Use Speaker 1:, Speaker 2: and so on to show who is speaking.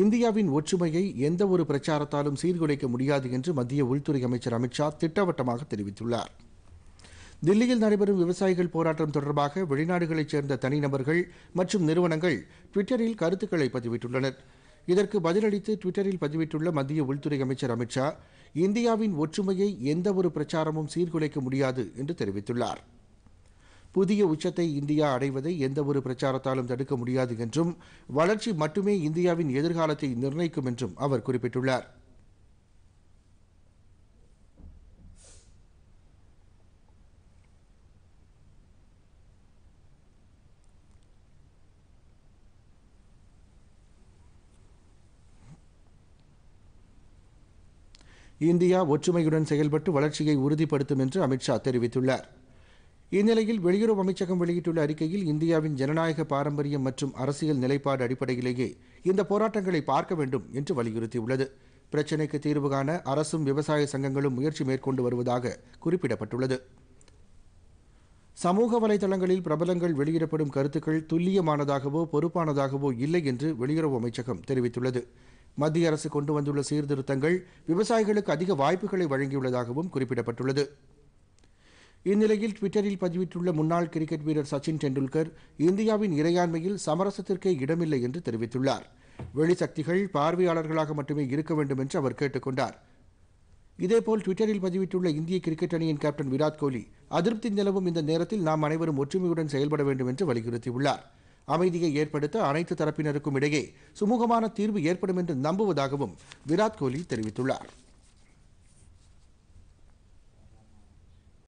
Speaker 1: இந்தியாவின் ஒற்றுமையை எந்தவொரு பிரச்சாரத்தாலும் சீர்குலைக்க முடியாது என்று மத்திய உள்துறை அமைச்சர் அமித்ஷா திட்டவட்டமாக தெரிவித்துள்ளார் தில்லியில் நடைபெறும் விவசாயிகள் போராட்டம் தொடர்பாக வெளிநாடுகளைச் சேர்ந்த தனிநபர்கள் மற்றும் நிறுவனங்கள் டுவிட்டரில் கருத்துக்களை பதிவிட்டுள்ளனர் இதற்கு பதிலளித்து டுவிட்டரில் பதிவிட்டுள்ள மத்திய உள்துறை அமைச்சர் அமித்ஷா இந்தியாவின் ஒற்றுமையை எந்தவொரு பிரச்சாரமும் சீர்குலைக்க முடியாது என்று தெரிவித்துள்ளாா் புதிய உச்சத்தை இந்தியா அடைவதை எந்தவொரு பிரச்சாரத்தாலும் தடுக்க முடியாது என்றும் வளர்ச்சி மட்டுமே இந்தியாவின் எதிர்காலத்தை நிர்ணயிக்கும் என்றும் அவர் குறிப்பிட்டுள்ளார் இந்தியா ஒற்றுமையுடன் செயல்பட்டு வளர்ச்சியை உறுதிப்படுத்தும் என்று அமித்ஷா தெரிவித்துள்ளார் இந்நிலையில் வெளியுறவு அமைச்சகம் வெளியிட்டுள்ள அறிக்கையில் இந்தியாவின் ஜனநாயக பாரம்பரியம் மற்றும் அரசியல் நிலைப்பாடு அடிப்படையிலேயே இந்த போராட்டங்களை பார்க்க வேண்டும் என்று வலியுறுத்தியுள்ளது பிரச்சினைக்கு தீர்வு காண அரசும் விவசாய சங்கங்களும் முயற்சி மேற்கொண்டு வருவதாக குறிப்பிடப்பட்டுள்ளது சமூக வலைதளங்களில் பிரபலங்கள் வெளியிடப்படும் கருத்துக்கள் துல்லியமானதாகவோ பொறுப்பானதாகவோ இல்லை என்று வெளியுறவு அமைச்சகம் தெரிவித்துள்ளது மத்திய அரசு கொண்டு வந்துள்ள சீர்திருத்தங்கள் விவசாயிகளுக்கு அதிக வாய்ப்புகளை வழங்கியுள்ளதாகவும் குறிப்பிடப்பட்டுள்ளது இந்நிலையில் ட்விட்டரில் பதிவிட்டுள்ள முன்னாள் கிரிக்கெட் வீரர் சச்சின் டெண்டுல்கர் இந்தியாவின் இறையாண்மையில் சமரசத்திற்கே இடமில்லை என்று தெரிவித்துள்ளார் வெளிசக்திகள் பார்வையாளர்களாக மட்டுமே இருக்க வேண்டும் என்று அவர் கேட்டுக் கொண்டார் இதேபோல் ட்விட்டரில் பதிவிட்டுள்ள இந்திய கிரிக்கெட் அணியின் கேப்டன் விராட் கோலி அதிருப்தி நிலவும் இந்த நேரத்தில் நாம் அனைவரும் ஒற்றுமையுடன் செயல்பட வேண்டும் என்று வலியுறுத்தியுள்ளார் அமைதியை ஏற்படுத்த அனைத்து தரப்பினருக்கும் இடையே சுமூகமான தீர்வு ஏற்படும் என்று நம்புவதாகவும் விராட் கோலி தெரிவித்துள்ளார்